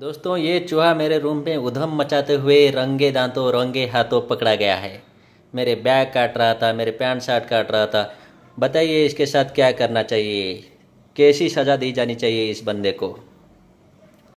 दोस्तों ये चूहा मेरे रूम में उधम मचाते हुए रंगे दांतों रंगे हाथों पकड़ा गया है मेरे बैग काट रहा था मेरे पैंट शर्ट काट रहा था बताइए इसके साथ क्या करना चाहिए कैसी सज़ा दी जानी चाहिए इस बंदे को